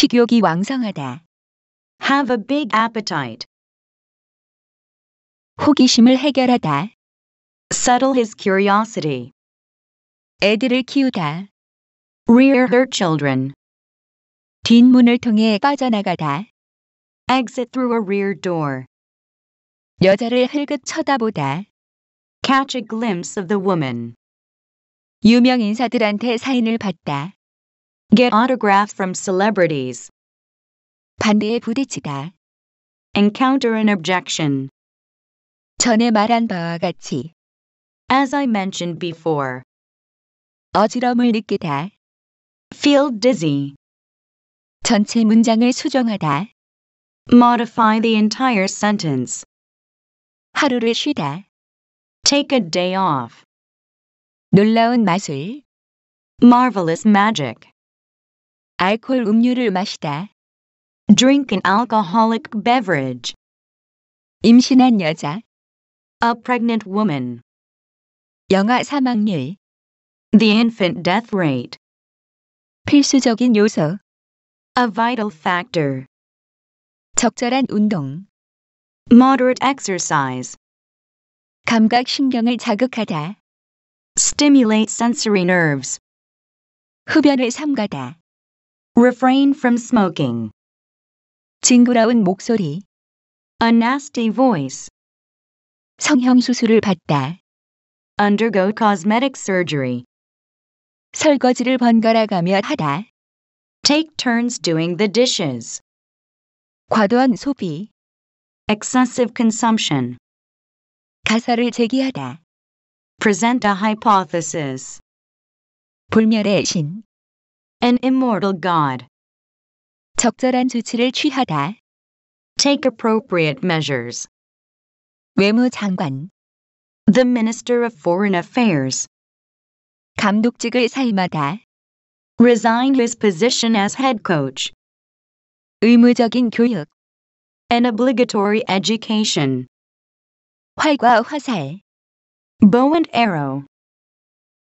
식욕이 왕성하다. Have a big appetite. 호기심을 해결하다. Settle his curiosity. 애들을 키우다. Rear her children. 뒷문을 통해 빠져나가다. Exit through a rear door. 여자를 흘긋 쳐다보다. Catch a glimpse of the woman. 유명 인사들한테 사인을 받다. Get autographs from celebrities. 반대에 부딪히다. Encounter an objection. 전에 말한 바와 같이 As I mentioned before, 어지럼을 느끼다. feel dizzy. 전체 문장을 수정하다. Modify the entire sentence. 하루를 쉬다. Take a day off. 놀라운 마술. Marvelous magic. 알코올 음료를 마시다. Drink an alcoholic beverage. 임신한 여자. A pregnant woman. 영아 사망률. The infant death rate. 필수적인 요소. A vital factor. 적절한 운동. Moderate exercise. 감각 신경을 자극하다. Stimulate sensory nerves. 흡연을 삼가다. Refrain from smoking. 징그러운 목소리. A nasty voice. 성형 수술을 받다. Undergo cosmetic surgery. 설거지를 번갈아가며 하다. Take turns doing the dishes. 과도한 소비. Excessive consumption. 가설을 제기하다. Present a hypothesis. 불멸의 신. An immortal God. 적절한 조치를 취하다. Take appropriate measures. 외무장관. The Minister of Foreign Affairs. 감독직을 사임하다. Resign his position as head coach. 의무적인 교육. An obligatory education. 활과 화살. Bow and arrow.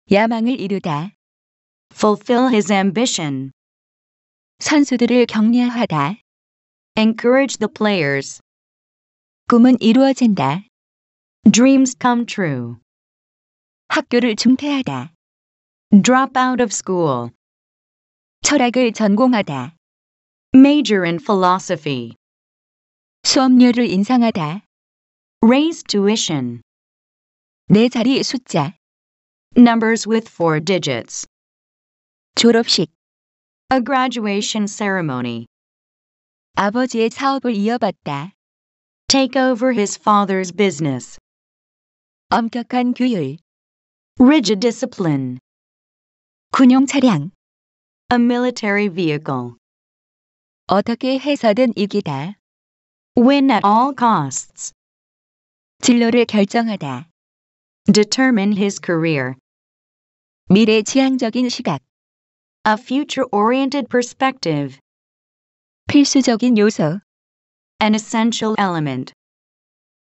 야망을 이루다 fulfill his ambition. 선수들을 격려하다. Encourage the players. 꿈은 이루어진다. Dreams come true. 학교를 중퇴하다. Drop out of school. 철학을 전공하다. Major in philosophy. 수업료를 인상하다. Raise tuition. 내 자리 숫자. Numbers with four digits. 졸업식 A graduation ceremony. 아버지의 사업을 이어받다. Take over his father's business. 엄격한 규율. Rigid discipline. 군용 차량. A military vehicle. 어떻게 해서든 이기다. Win at all costs. 진로를 결정하다. Determine his career. 미래 지향적인 시각. A future-oriented perspective. 필수적인 요소. An essential element.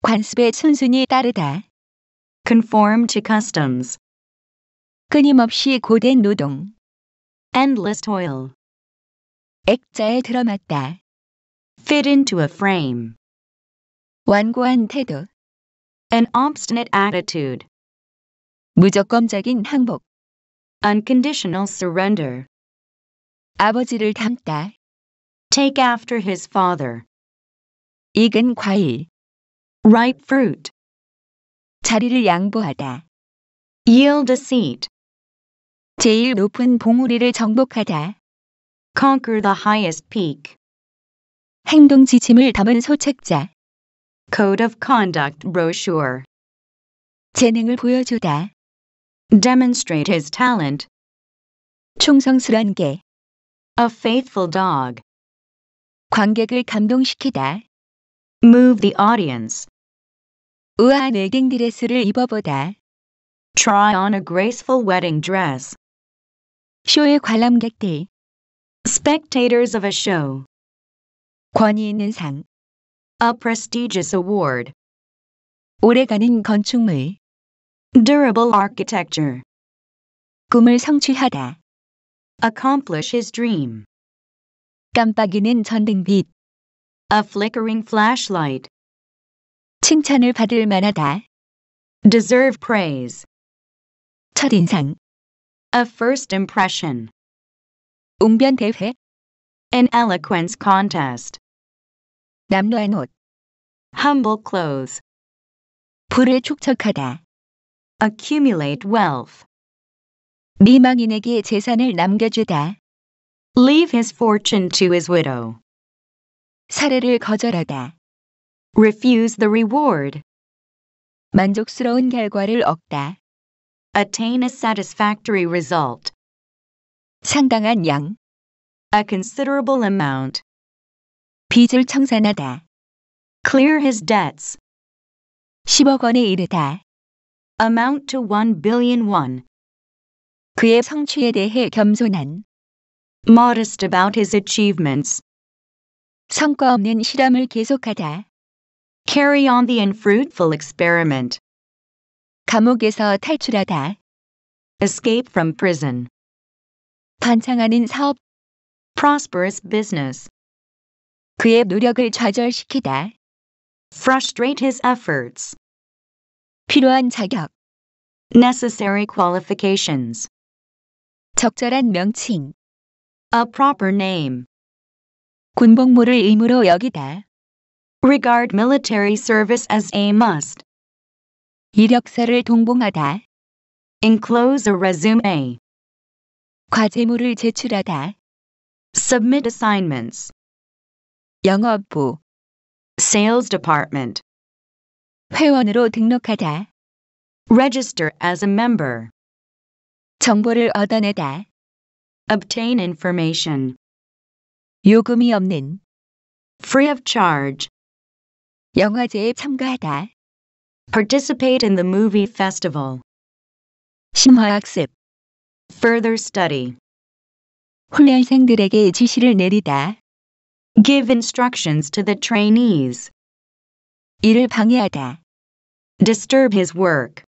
관습에 순순히 따르다. Conform to customs. 끊임없이 고된 노동. Endless toil. 액자에 들어맞다. Fit into a frame. 완고한 태도. An obstinate attitude. 무조건적인 항복. Unconditional surrender. 아버지를 닮다. Take after his father. 익은 과일. Ripe fruit. 자리를 양보하다. Yield a seat. 제일 높은 봉우리를 정복하다. Conquer the highest peak. 행동 지침을 담은 소책자. Code of Conduct Brochure. 재능을 보여주다. demonstrate his talent. 충성스런 개. A faithful dog. 관객을 감동시키다. Move the audience. 우아한 웨딩 드레스를 입어보다. Try on a graceful wedding dress. 쇼의 관람객들. Spectators of a show. 권위 있는 상. A prestigious award. 오래가는 건축물. Durable architecture. 꿈을 성취하다. Accomplish his dream. 깜빡이는 전등빛. A flickering flashlight. 칭찬을 받을 만하다. Deserve praise. 첫인상. A first impression. 웅변 대회. An eloquence contest. 남루한 옷. Humble clothes. 불을 촉촉하다 accumulate wealth. 미망인에게 재산을 남겨주다. Leave his fortune to his widow. 사례를 거절하다. Refuse the reward. 만족스러운 결과를 얻다. Attain a satisfactory result. 상당한 양. A considerable amount. 빚을 청산하다. Clear his debts. 10억 원에 이르다 amount to 1 billion won. 그의 성취에 대해 겸손한 modest about his achievements. 성과 없는 실험을 계속하다. carry on the unfruitful experiment. 감옥에서 탈출하다. escape from prison. 반창하는 사업 prosperous business. 그의 노력을 좌절시키다. frustrate his efforts. 필요한 자격 necessary qualifications 적절한 명칭 a proper name 군복무를 의무로 여기다 regard military service as a must 이력서를 동봉하다 enclose a resume 과제물을 제출하다 submit assignments 영업부 Sales Department 회원으로 등록하다. Register as a member. 정보를 얻어내다. Obtain information. 요금이 없는. Free of charge. 영화제에 참가하다. Participate in the movie festival. 심화학습. Further study. 훈련생들에게 지시를 내리다. Give instructions to the trainees. 이를 방해하다 disturb his work.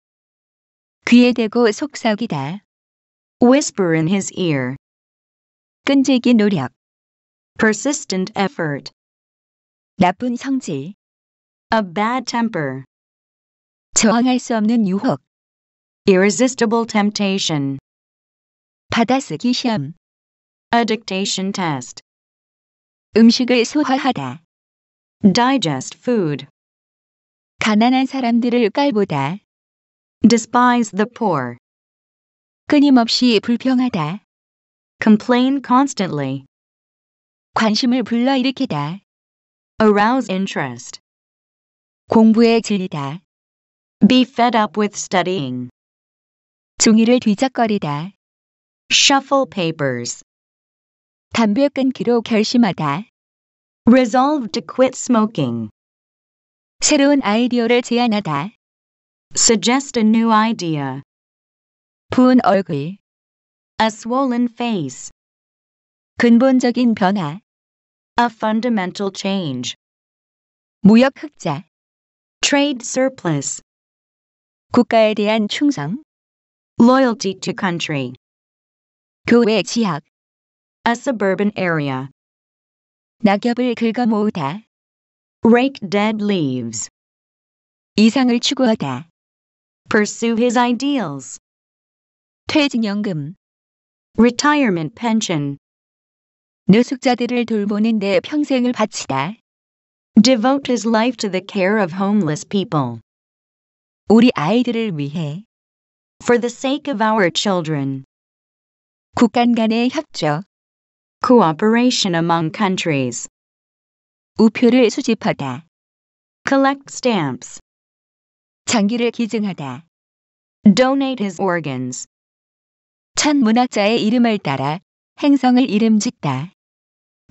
귀에 대고 속삭이다. whisper in his ear. 끈질긴 노력. persistent effort. 나쁜 성질. a bad temper. 저항할 수 없는 유혹. irresistible temptation. 받아쓰기 시험. a dictation test. 음식을 소화하다. digest food. 가난한 사람들을 깔보다. despise the poor. 끊임없이 불평하다. complain constantly. 관심을 불러일으키다. arouse interest. 공부에 질리다. be fed up with studying. 종이를 뒤적거리다. shuffle papers. 담배 끊기로 결심하다. resolve to quit smoking. 새로운 아이디어를 제안하다. Suggest a new idea. 부은 얼굴. A swollen face. 근본적인 변화. A fundamental change. 무역 흑자. Trade surplus. 국가에 대한 충성. Loyalty to country. 교외 지역. A suburban area. 낙엽을 긁어 모으다. Rake dead leaves. 이상을 추구하다. Pursue his ideals. 퇴직연금. Retirement pension. 노숙자들을 돌보는 내 평생을 바치다. Devote his life to the care of homeless people. 우리 아이들을 위해. For the sake of our children. 국간 간의 협조. Cooperation among countries. 우표를 수집하다. collect stamps. 장기를 기증하다. donate his organs. 천 문학자의 이름을 따라 행성을 이름 짓다.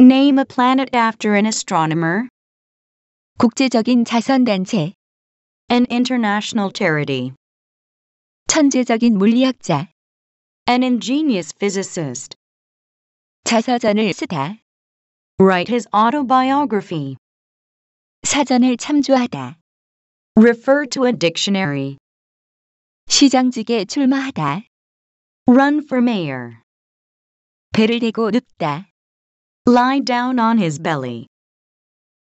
name a planet after an astronomer. 국제적인 자선단체 an international charity. 천재적인 물리학자 an ingenious physicist. 자서전을 쓰다. Write his autobiography. 사전을 참조하다. Refer to a dictionary. 시장직에 출마하다. Run for mayor. 배를 대고 눕다. Lie down on his belly.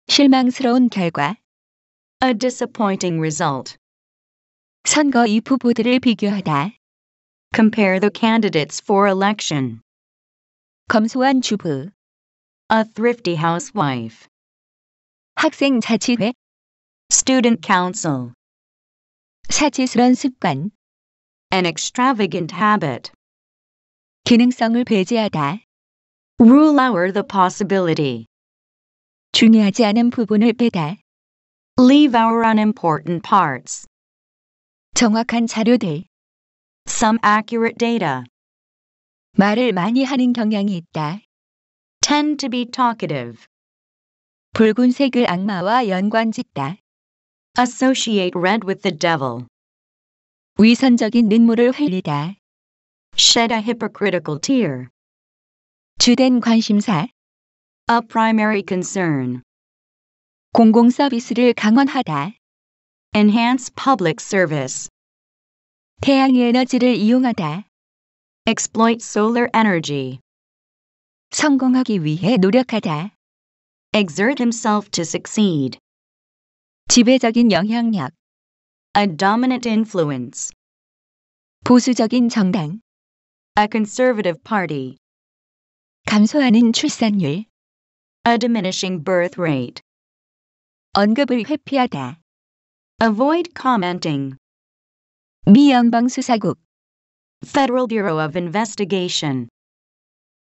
실망스러운 결과. A disappointing result. 선거 후보들을 비교하다. Compare the candidates for election. 검소한 주부. A thrifty housewife. 학생 자치회. Student council. 사치스런 습관. An extravagant habit. 기능성을 배제하다. Rule out the possibility. 중요하지 않은 부분을 빼다. Leave our unimportant parts. 정확한 자료들. Some accurate data. 말을 많이 하는 경향이 있다 tend to be talkative. 붉은색을 악마와 연관짓다. associate red with the devil. 위선적인 눈물을 흘리다. shed a hypocritical tear. 주된 관심사 a primary concern. 공공 서비스를 enhance public service. 에너지를 이용하다. exploit solar energy. 성공하기 위해 노력하다. exert himself to succeed. 지배적인 영향력. a dominant influence. 보수적인 정당. a conservative party. 감소하는 출산율. a diminishing birth rate. 언급을 회피하다. avoid commenting. 미 연방수사국 Federal Bureau of Investigation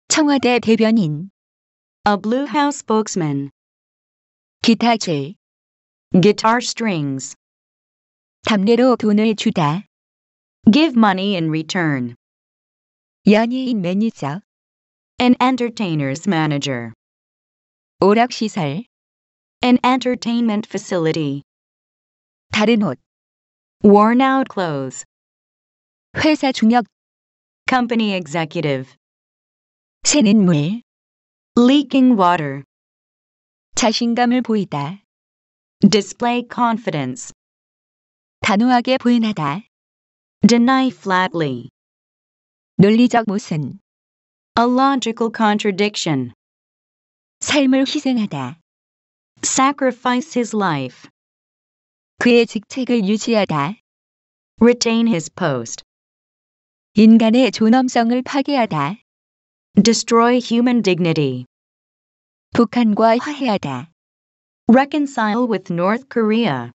청와대 대변인 A Blue House spokesman 기타 제 Guitar strings 담례로 돈을 주다 Give money in return 연예인 매니저 An entertainer's manager 오락시설 An entertainment facility 다른 옷 Worn out clothes 회사 중역 Company executive 새는 물. leaking water. 자신감을 보이다. display confidence. 단호하게 부인하다. deny flatly. 논리적 모순. a logical contradiction. 삶을 희생하다. sacrifice his life. 그의 직책을 유지하다. retain his post. 인간의 존엄성을 파괴하다. destroy human dignity. 북한과 화해하다. reconcile with North Korea.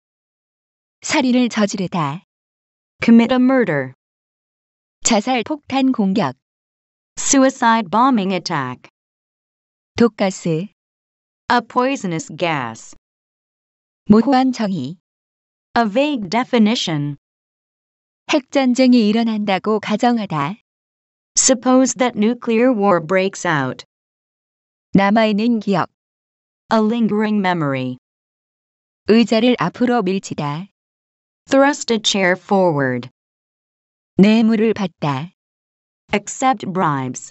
살인을 저지르다. commit a murder. 자살 폭탄 공격. suicide bombing attack. 독가스. a poisonous gas. 모호한 정의. a vague definition. 핵전쟁이 일어난다고 가정하다. Suppose that nuclear war breaks out. 남아있는 기억. A lingering memory. 의자를 앞으로 밀치다. Thrust a chair forward. 뇌물을 받다. Accept bribes.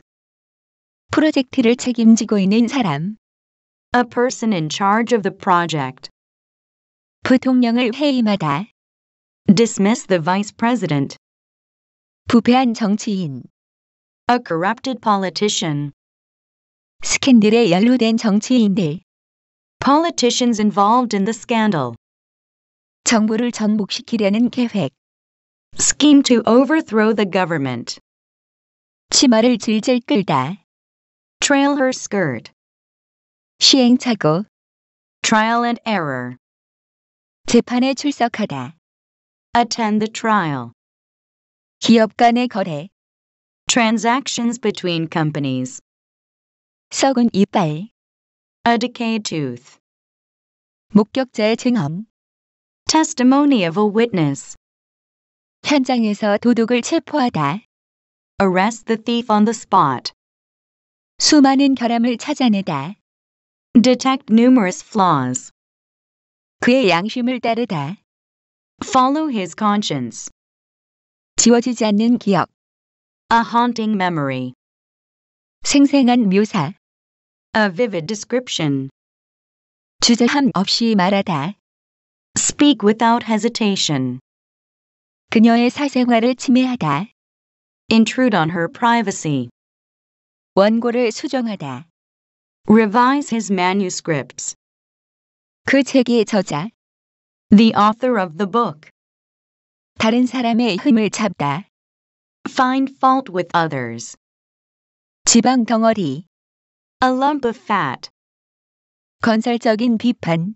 프로젝트를 책임지고 있는 사람. A person in charge of the project. 부통령을 해임하다. Dismiss the vice president. 부패한 정치인 a corrupted politician. 스캔들에 연루된 정치인들. Politicians involved in the scandal. 정부를 전복시키려는 계획. Scheme to overthrow the government. 치마를 질질 끌다. Trail her skirt. 시행착오. Trial and error. 재판에 출석하다. Attend the trial. 기업 간의 거래. Transactions between companies. 썩은 이빨. A decayed tooth. 목격자의 증언. Testimony of a witness. 현장에서 도둑을 체포하다. Arrest the thief on the spot. 수많은 결함을 찾아내다. Detect numerous flaws. 그의 양심을 따르다. Follow his conscience. 지워지지 않는 기억. A haunting memory. 생생한 묘사. A vivid description. 주저함 없이 말하다. Speak without hesitation. 그녀의 사생활을 침해하다. Intrude on her privacy. 원고를 수정하다. Revise his manuscripts. 그 책의 저자. The author of the book. 다른 사람의 흠을 잡다. Find fault with others. 지방 덩어리. A lump of fat. 건설적인 비판.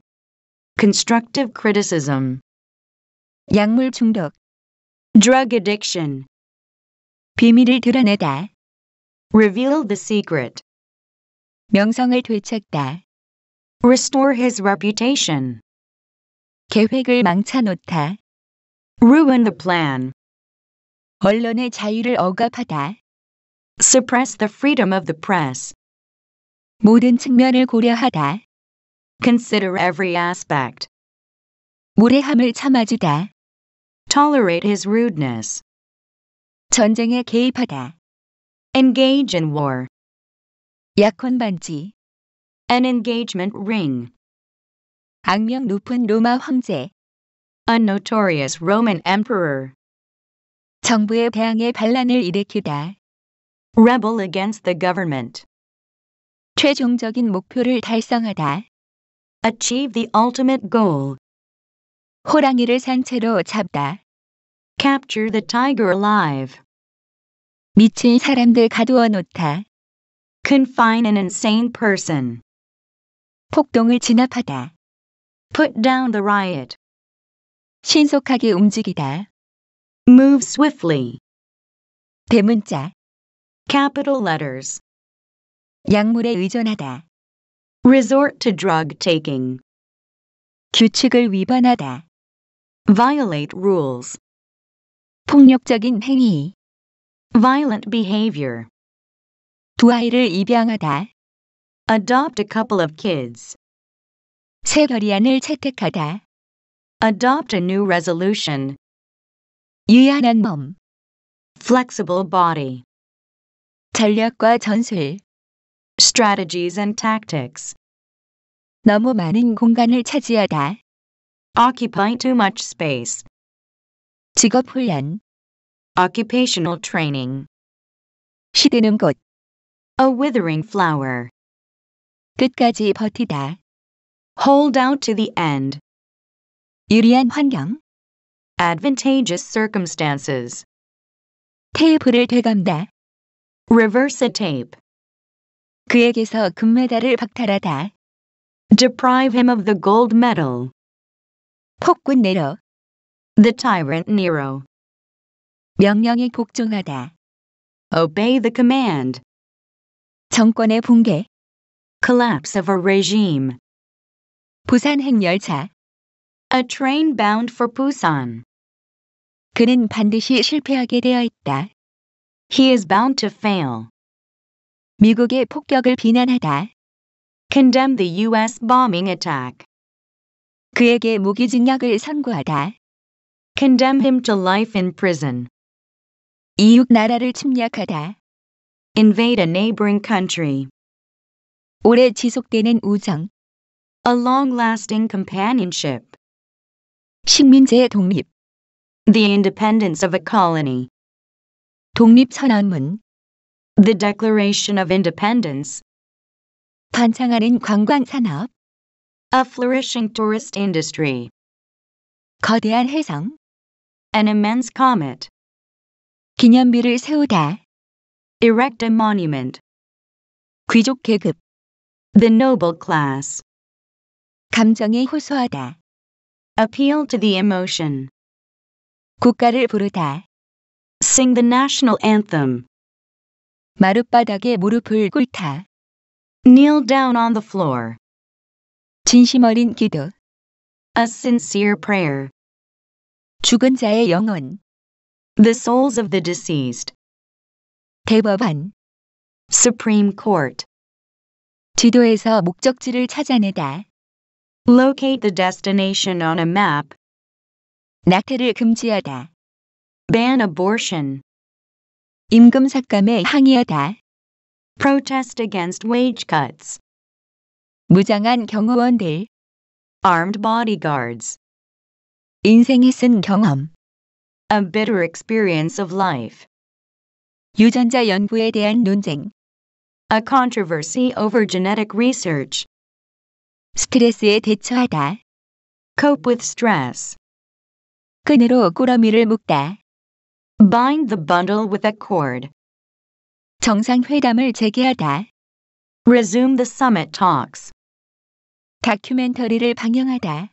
Constructive criticism. 약물 중독. Drug addiction. 비밀을 드러내다. Reveal the secret. 명성을 되찾다. Restore his reputation. 계획을 망쳐놓다. Ruin the plan. 언론의 자유를 억압하다. suppress the freedom of the press. 모든 측면을 고려하다. consider every aspect. 무례함을 참아주다. tolerate his rudeness. 전쟁에 개입하다. engage in war. 약혼 반지. an engagement ring. 악명 높은 로마 황제. a notorious Roman emperor. 정부에 대항해 반란을 일으키다. rebel against the government. 최종적인 목표를 달성하다. achieve the ultimate goal. 호랑이를 산채로 잡다. capture the tiger alive. 미친 사람들 가두어 놓다. confine an insane person. 폭동을 진압하다. put down the riot. 신속하게 움직이다. Move swiftly. 대문자. Capital letters. 약물에 의존하다. Resort to drug taking. 규칙을 위반하다. Violate rules. 폭력적인 행위. Violent behavior. 두 아이를 입양하다. Adopt a couple of kids. 새 결의안을 채택하다. Adopt a new resolution. 유연한 몸 flexible body 전략과 전술 strategies and tactics 너무 많은 공간을 차지하다 occupy too much space 직업 훈련 occupational training 시드는 꽃 a withering flower 끝까지 버티다 hold out to the end 유리한 환경 advantageous circumstances. 테이프를 되감다. reverse a tape. 그에게서 금메달을 박탈하다. deprive him of the gold medal. 폭군 네로. the tyrant Nero. 명령에 복종하다. obey the command. 정권의 붕괴. collapse of a regime. 부산행 열차. A train bound for Busan. 그는 반드시 실패하게 되어 있다. He is bound to fail. 미국의 폭격을 비난하다. Condemn the US bombing attack. 그에게 무기징역을 선고하다. Condemn him to life in prison. 이웃 나라를 침략하다. Invade a neighboring country. 오래 지속되는 우정. A long-lasting companionship. 식민지의 독립 The independence of a colony. 독립 선언문 The Declaration of Independence. 번창하는 관광 산업 A flourishing tourist industry. 거대한 해성 An immense comet. 기념비를 세우다 Erect a monument. 귀족 계급 The noble class. 감정에 호소하다 Appeal to the emotion. 국가를 부르다. Sing the national anthem. 마룻바닥에 무릎을 꿇다. Kneel down on the floor. 진심 어린 기도. A sincere prayer. 죽은 자의 영혼. The souls of the deceased. 대법원. Supreme Court. 지도에서 목적지를 찾아내다. Locate the destination on a map. 낙태를 금지하다. Ban abortion. 임금 삭감에 항의하다. Protest against wage cuts. 무장한 경호원들. Armed bodyguards. 인생에 쓴 경험. A bitter experience of life. 유전자 연구에 대한 논쟁. A controversy over genetic research. 스트레스에 대처하다. cope with stress. 끈으로 꾸러미를 묶다. bind the bundle with a cord. 정상 회담을 재개하다. resume the summit talks. 다큐멘터리를 방영하다.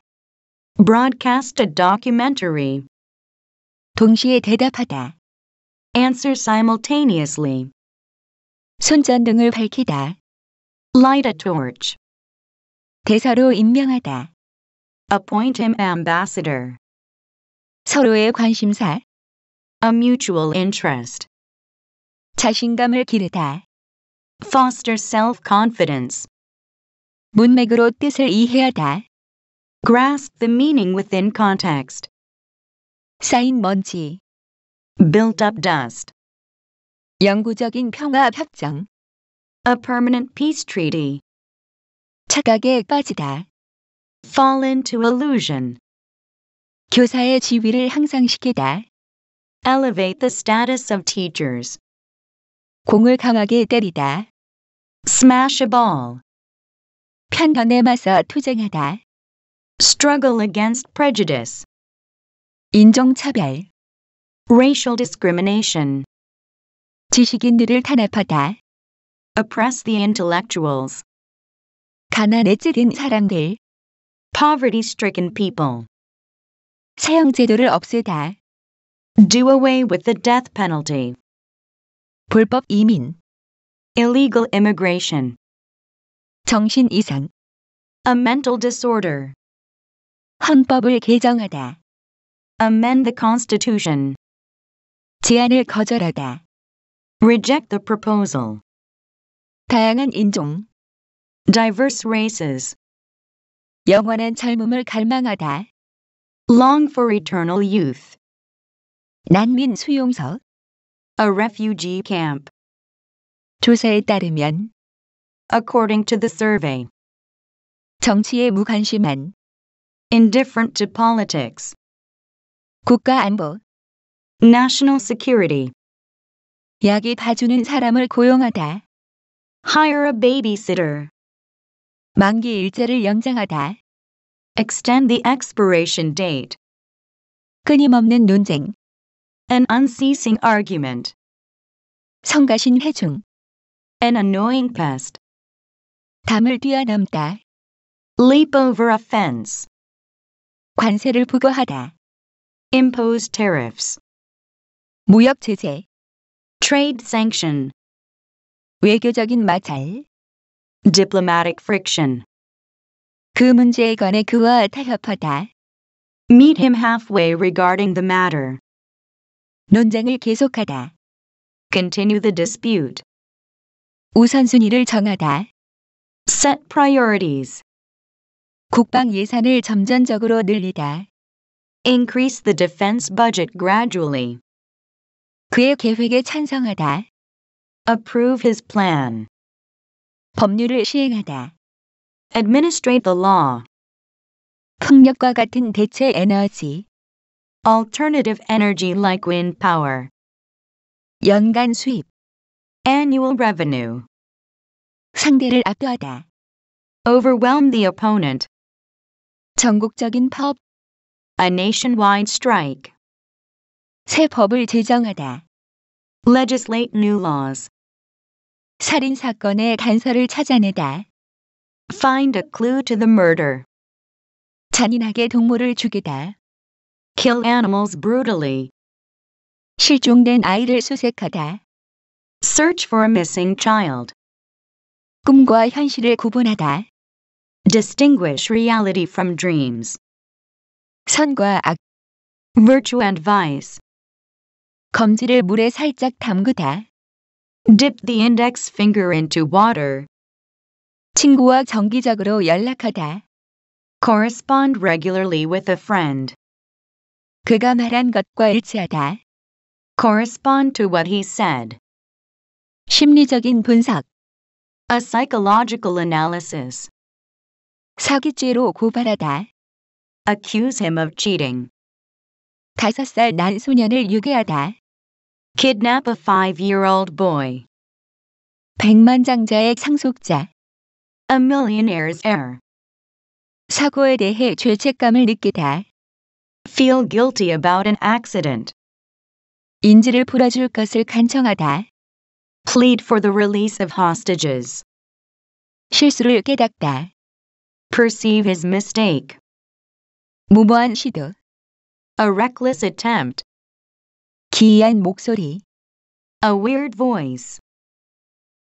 broadcast a documentary. 동시에 대답하다. answer simultaneously. 손전등을 밝히다. light a torch. 대사로 임명하다. Appoint him ambassador. 서로의 관심사. A mutual interest. 자신감을 기르다. Foster self-confidence. 문맥으로 뜻을 이해하다. Grasp the meaning within context. 쌓인 먼지. Built up dust. 영구적인 평화 협정. A permanent peace treaty. 착각에 빠지다. fall into illusion. 교사의 지위를 향상시키다. elevate the status of teachers. 공을 강하게 때리다. smash a ball. 편견에 맞서 투쟁하다. struggle against prejudice. 인종차별. racial discrimination. 지식인들을 탄압하다. oppress the intellectuals. 가난에 찌든 사람들 poverty-stricken people 사형 제도를 없애다 do away with the death penalty 불법 이민 illegal immigration 정신 이상 a mental disorder 헌법을 개정하다 amend the constitution 제안을 거절하다 reject the proposal 다양한 인종 diverse races. 영원한 젊음을 갈망하다. long for eternal youth. 난민 수용소. a refugee camp. 조사에 따르면 according to the survey. 정치에 무관심한 indifferent to politics. 국가 안보 national security. 약이 봐주는 사람을 고용하다. hire a babysitter. 만기 일제를 연장하다. Extend the expiration date. 끊임없는 논쟁. An unceasing argument. 성가신 회중. An annoying pest. 담을 뛰어넘다. Leap over a fence. 관세를 부과하다. Impose tariffs. 무역 제재. Trade sanction. 외교적인 마찰. diplomatic friction. 그 문제에 관해 그와 타협하다. Meet him halfway regarding the matter. 논쟁을 계속하다. Continue the dispute. 우선순위를 정하다. Set priorities. 국방 예산을 점진적으로 늘리다. Increase the defense budget gradually. 그의 계획에 찬성하다. Approve his plan. 법률을 시행하다. Administrate the law. 풍력과 같은 대체 에너지. Alternative energy like wind power. 연간 수입. Annual revenue. 상대를 압도하다. Overwhelm the opponent. 전국적인 파업. A nationwide strike. 새 법을 제정하다. Legislate new laws. 살인 사건의 단서를 찾아내다. Find a clue to the murder. 잔인하게 동물을 죽이다. Kill animals brutally. 실종된 아이를 수색하다. Search for a missing child. 꿈과 현실을 구분하다. Distinguish reality from dreams. 선과 악. Virtue and vice. 검지를 물에 살짝 담그다. Dip the index finger into water. 친구와 정기적으로 연락하다. Correspond regularly with a friend. 그가 말한 것과 일치하다. Correspond to what he said. 심리적인 분석. A psychological analysis. 사기죄로 고발하다. Accuse him of cheating. 다섯 살 난 소년을 유괴하다. Kidnap a five-year-old boy. 백만장자의 상속자. A millionaire's heir. 사고에 대해 죄책감을 느끼다. Feel guilty about an accident. 인질을 풀어줄 것을 간청하다. Plead for the release of hostages. 실수를 깨닫다. Perceive his mistake. 무모한 시도. A reckless attempt. 기이한 목소리. A weird voice.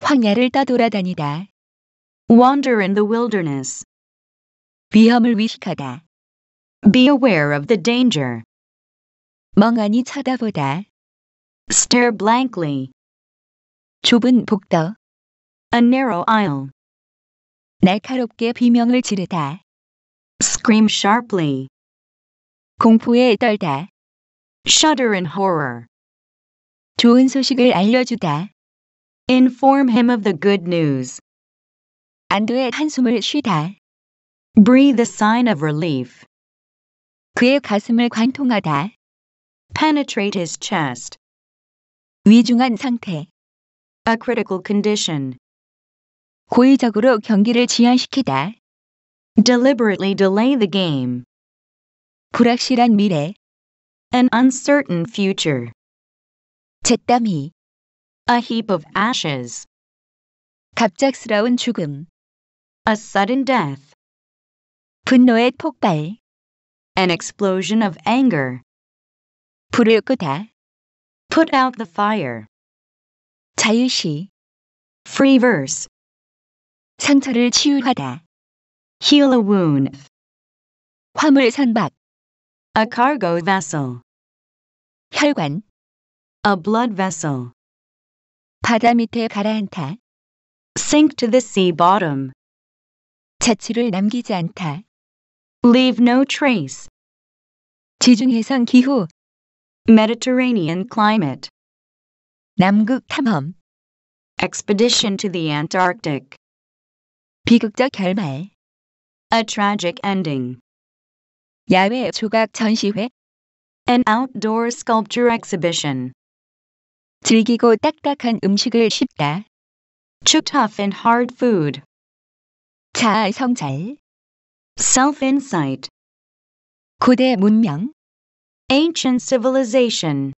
황야를 떠돌아다니다. Wander in the wilderness. 위험을 Be aware of the danger. 멍하니 쳐다보다. Stare blankly. 좁은 복도. A narrow aisle. 날카롭게 비명을 지르다. Scream sharply. 공포에 떨다 shudder in horror. 좋은 소식을 알려주다. Inform him of the good news. 안도의 한숨을 쉬다. Breathe a sign of relief. 그의 가슴을 관통하다. Penetrate his chest. 위중한 상태. A critical condition. 고의적으로 경기를 지연시키다. Deliberately delay the game. 불확실한 미래. An uncertain future. 잿더미. A heap of ashes. 갑작스러운 죽음. A sudden death. 분노의 폭발. An explosion of anger. 불을 끄다. Put out the fire. 자유시. Free verse. 상처를 치유하다. Heal a wound. 화물 선박. A cargo vessel. 혈관. A blood vessel. 바다 밑에 가라앉다. Sink to the sea bottom. 자취를 남기지 않다. Leave no trace. 지중해상 기후. Mediterranean climate. 남극 탐험. Expedition to the Antarctic. 비극적 결말. A tragic ending. 야외 조각 전시회 An outdoor sculpture exhibition. 즐기고 딱딱한 음식을 씹다. Chew tough and hard food. 자아 성찰. Self-insight. 고대 문명. Ancient civilization.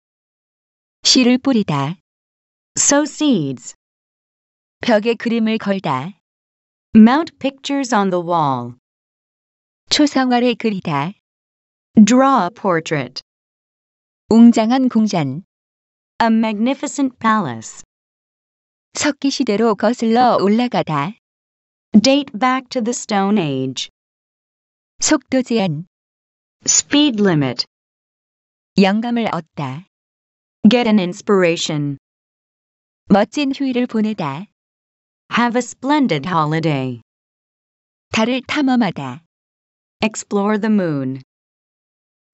씨를 뿌리다. Sow seeds. 벽에 그림을 걸다. Mount pictures on the wall. 초상화를 그리다. Draw a portrait. 웅장한 궁전. A magnificent palace. 석기 시대로 거슬러 올라가다. Date back to the Stone Age. 속도 제한. Speed limit. 영감을 얻다. Get an inspiration. 멋진 휴일을 보내다. Have a splendid holiday. 달을 탐험하다. Explore the moon.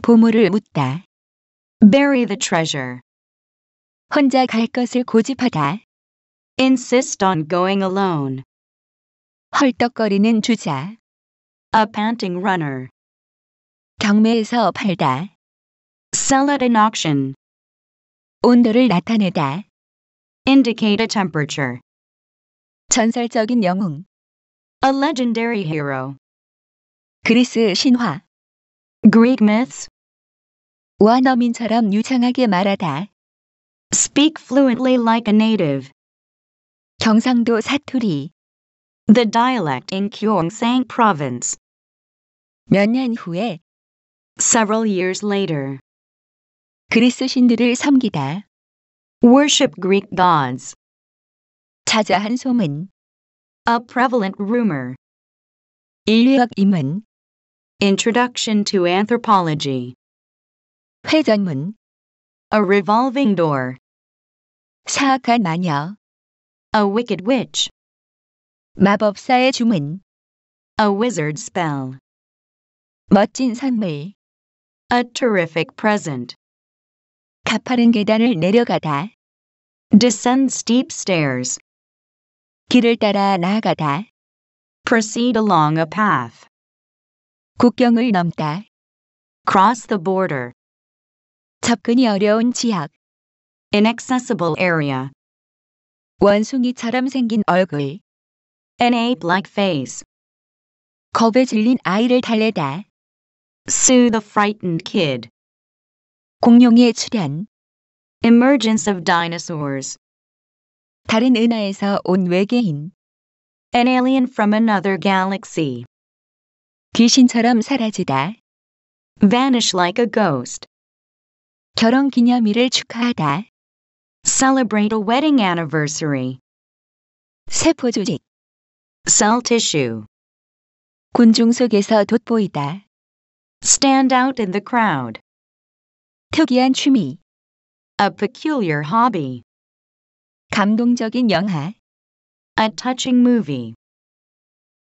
보물을 묻다. Bury the treasure. 혼자 갈 것을 고집하다. Insist on going alone. 헐떡거리는 주자. A panting runner. 경매에서 팔다. Sell at an auction. 온도를 나타내다. Indicate a temperature. 전설적인 영웅. A legendary hero. 그리스 신화 Greek myths 원어민처럼 유창하게 말하다 Speak fluently like a native 경상도 사투리 The dialect in Gyeongsang province 몇 년 후에 Several years later 그리스 신들을 섬기다 Worship Greek gods 자자한 소문 A prevalent rumor 인류학 임은 Introduction to Anthropology 회전문 A revolving door 사악한 마녀 A wicked witch 마법사의 주문 A wizard spell 멋진 선물 A terrific present 가파른 계단을 내려가다 Descend steep stairs 길을 따라 나아가다 Proceed along a path 국경을 넘다. cross the border. 접근이 어려운 지역. inaccessible area. 원숭이처럼 생긴 얼굴. an ape-like face. 겁에 질린 아이를 달래다. soothe the frightened kid. 공룡의 출현. emergence of dinosaurs. 다른 은하에서 온 외계인. an alien from another galaxy. 귀신처럼 사라지다. vanish like a ghost. 결혼 기념일을 축하하다. celebrate a wedding anniversary. 세포 조직 cell tissue. 군중 속에서 돋보이다. stand out in the crowd. 특이한 취미 a peculiar hobby. 감동적인 영화 a touching movie.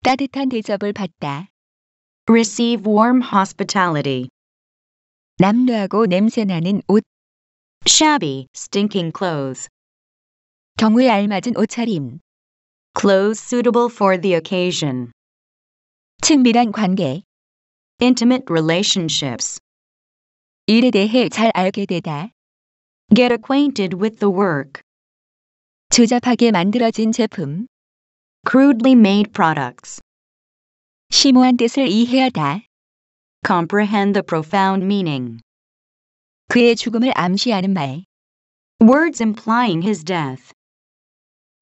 따뜻한 대접을 받다. Receive warm hospitality. 남루하고 냄새나는 옷. Shabby, stinking clothes. 경우에 알맞은 옷차림. Clothes suitable for the occasion. 친밀한 관계. Intimate relationships. 일에 대해 잘 알게 되다. Get acquainted with the work. 조잡하게 만들어진 제품. Crudely made products. 심오한 뜻을 이해하다. comprehend the profound meaning. 그의 죽음을 암시하는 말. words implying his death.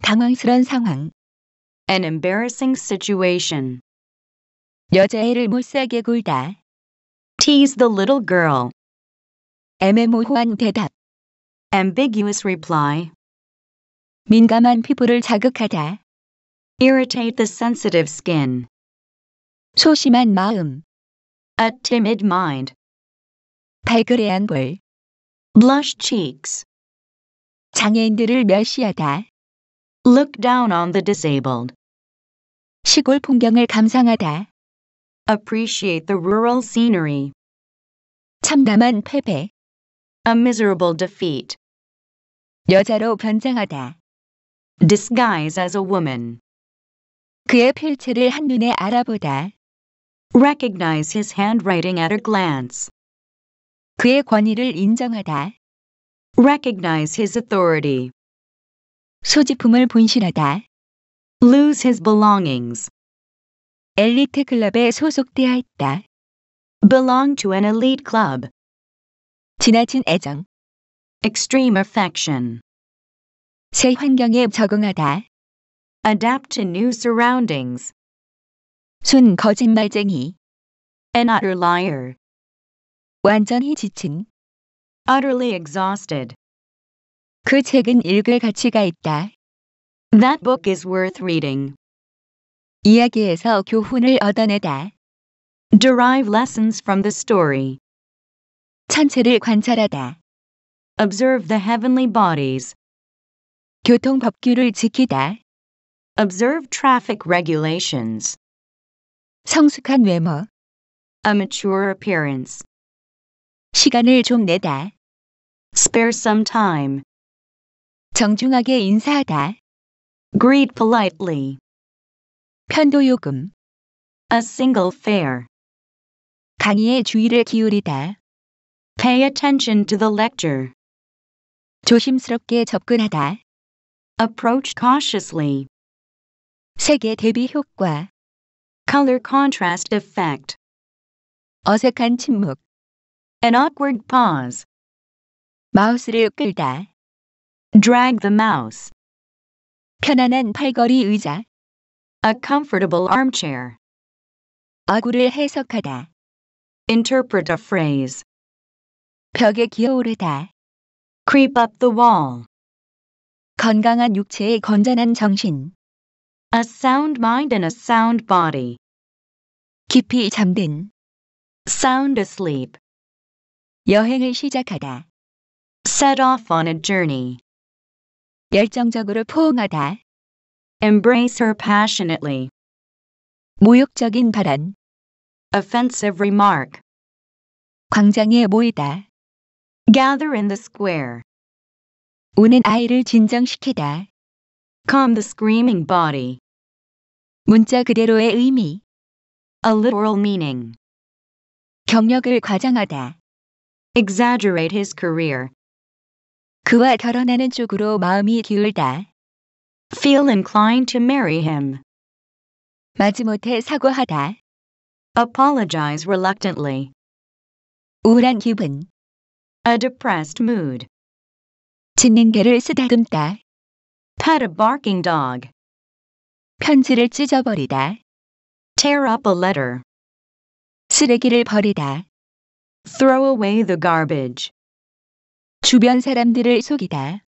당황스런 상황. an embarrassing situation. 여자애를 못살게 굴다. tease the little girl. 애매모호한 대답. ambiguous reply. 민감한 피부를 자극하다. irritate the sensitive skin. 소심한 마음. A timid mind. 발그레한 볼. Blush cheeks. 장애인들을 멸시하다. Look down on the disabled. 시골 풍경을 감상하다. Appreciate the rural scenery. 참담한 패배. A miserable defeat. 여자로 변장하다. Disguise as a woman. 그의 필체를 한눈에 알아보다. Recognize his handwriting at a glance. 그의 권위를 인정하다. Recognize his authority. 소지품을 분실하다. Lose his belongings. 엘리트 클럽에 소속되어 있다. Belong to an elite club. 지나친 애정. Extreme affection. 새 환경에 적응하다. Adapt to new surroundings. 순 거짓말쟁이. An utter liar. 완전히 지친. Utterly exhausted. 그 책은 읽을 가치가 있다. That book is worth reading. 이야기에서 교훈을 얻어내다. Derive lessons from the story. 천체를 관찰하다. Observe the heavenly bodies. 교통 법규를 지키다. Observe traffic regulations. 성숙한 외모. A mature appearance. 시간을 좀 내다. Spare some time. 정중하게 인사하다. Greet politely. 편도 요금. A single fare. 강의에 주의를 기울이다. Pay attention to the lecture. 조심스럽게 접근하다. Approach cautiously. 세계 대비 효과. Color contrast effect. 어색한 침묵. An awkward pause. 마우스를 끌다. Drag the mouse. 편안한 팔걸이 의자. A comfortable armchair. 어구를 해석하다. Interpret a phrase. 벽에 기어오르다. Creep up the wall. 건강한 육체의 건전한 정신. A sound mind and a sound body. 깊이 잠든. Sound asleep. 여행을 시작하다. Set off on a journey. 열정적으로 포옹하다. Embrace her passionately. 모욕적인 발언. Offensive remark. 광장에 모이다. Gather in the square. 우는 아이를 진정시키다. Calm the screaming body. 문자 그대로의 의미. A literal meaning. 경력을 과장하다. Exaggerate his career. 그와 결혼하는 쪽으로 마음이 기울다. Feel inclined to marry him. 마지못해 사과하다. Apologize reluctantly. 우울한 기분. A depressed mood. 짖는 개를 쓰다듬다. Pet a barking dog. 편지를 찢어버리다. Tear up a letter. 쓰레기를 버리다. Throw away the garbage. 주변 사람들을 속이다.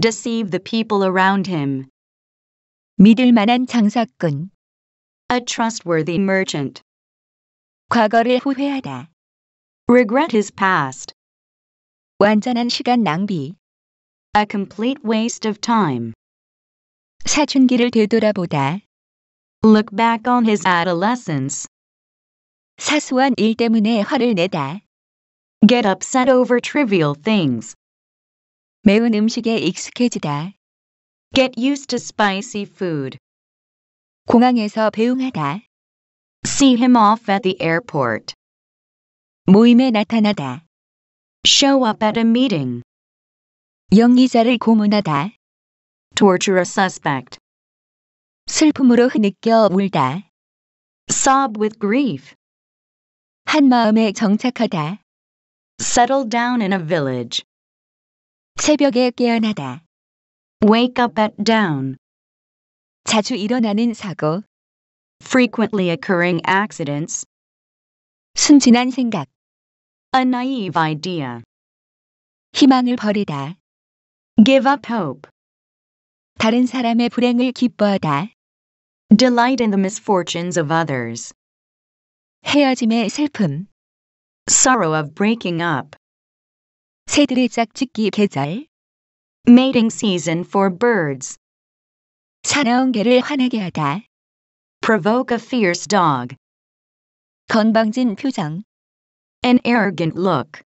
Deceive the people around him. 믿을 만한 장사꾼. A trustworthy merchant. 과거를 후회하다. Regret his past. 완전한 시간 낭비. A complete waste of time. 사춘기를 되돌아보다. Look back on his adolescence. 사소한 일 때문에 화를 내다. Get upset over trivial things. 매운 음식에 익숙해지다. Get used to spicy food. 공항에서 배웅하다. See him off at the airport. 모임에 나타나다. Show up at a meeting. 영리자를 고문하다. torture a suspect. 슬픔으로 흐느껴 울다. sob with grief. 한마음에 정착하다. settle down in a village. 새벽에 깨어나다. wake up at dawn. 자주 일어나는 사고. frequently occurring accidents. 순진한 생각. a naive idea. 희망을 버리다. give up hope. 다른 사람의 불행을 기뻐하다. Delight in the misfortunes of others. 헤어짐의 슬픔. Sorrow of breaking up. 새들의 짝짓기 계절. Mating season for birds. 사나운 개를 화나게 하다. Provoke a fierce dog. 건방진 표정. An arrogant look.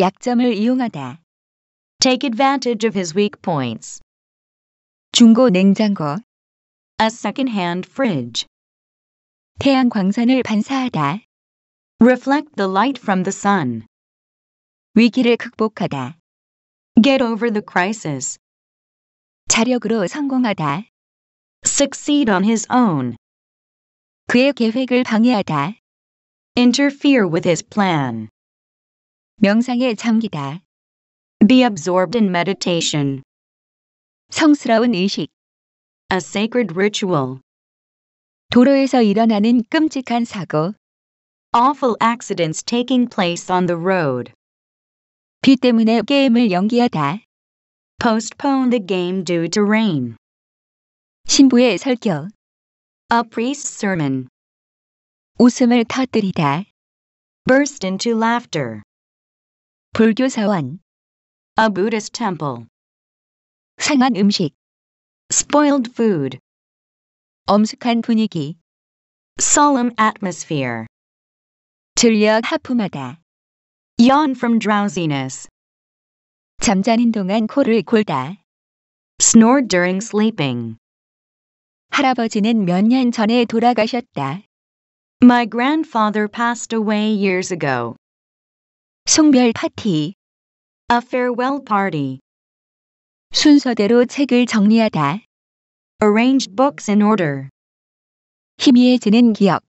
약점을 이용하다. Take advantage of his weak points. 중고 냉장고 A second-hand fridge. 태양 광선을 반사하다. Reflect the light from the sun. 위기를 극복하다. Get over the crisis. 자력으로 성공하다. Succeed on his own. 그의 계획을 방해하다. Interfere with his plan. 명상에 잠기다. Be absorbed in meditation. 성스러운 의식 A sacred ritual. 도로에서 일어나는 끔찍한 사고 Awful accidents taking place on the road. 비 때문에 게임을 연기하다 Postpone the game due to rain. 신부의 설교 A priest's sermon. 웃음을 터뜨리다 Burst into laughter. 불교 사원 A Buddhist temple. 상한 음식 spoiled food 엄숙한 분위기 solemn atmosphere 들려 하품하다 yawn from drowsiness 잠자는 동안 코를 골다 snore during sleeping 할아버지는 몇 년 전에 돌아가셨다 My grandfather passed away years ago. 송별 파티 A farewell party 순서대로 책을 정리하다. Arrange books in order. 희미해지는 기억.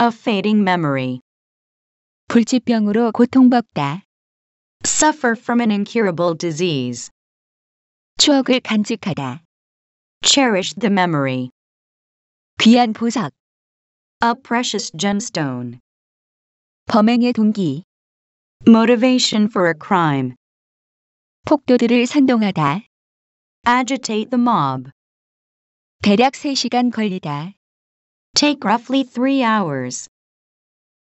A fading memory. 불치병으로 고통받다. Suffer from an incurable disease. 추억을 간직하다. Cherish the memory. 귀한 보석. A precious gemstone. 범행의 동기. Motivation for a crime. 폭도들을 선동하다. agitate the mob. 대략 3시간 걸리다. take roughly 3 hours.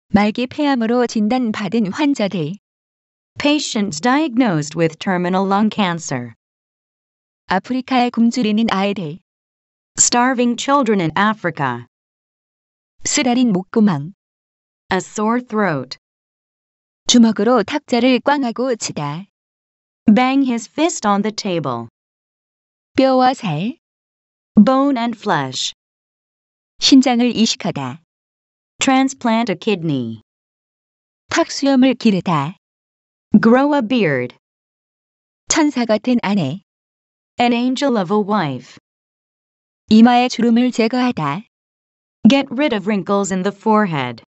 말기 폐암으로 진단받은 환자들. patients diagnosed with terminal lung cancer. 아프리카에 굶주리는 아이들. starving children in Africa. 쓰라린 목구멍. a sore throat. 주먹으로 탁자를 꽝하고 치다. Bang his fist on the table. 뼈와 살. Bone and flesh. 신장을 이식하다. Transplant a kidney. 탁수염을 기르다. Grow a beard. 천사 같은 아내. An angel of a wife. 이마의 주름을 제거하다. Get rid of wrinkles in the forehead.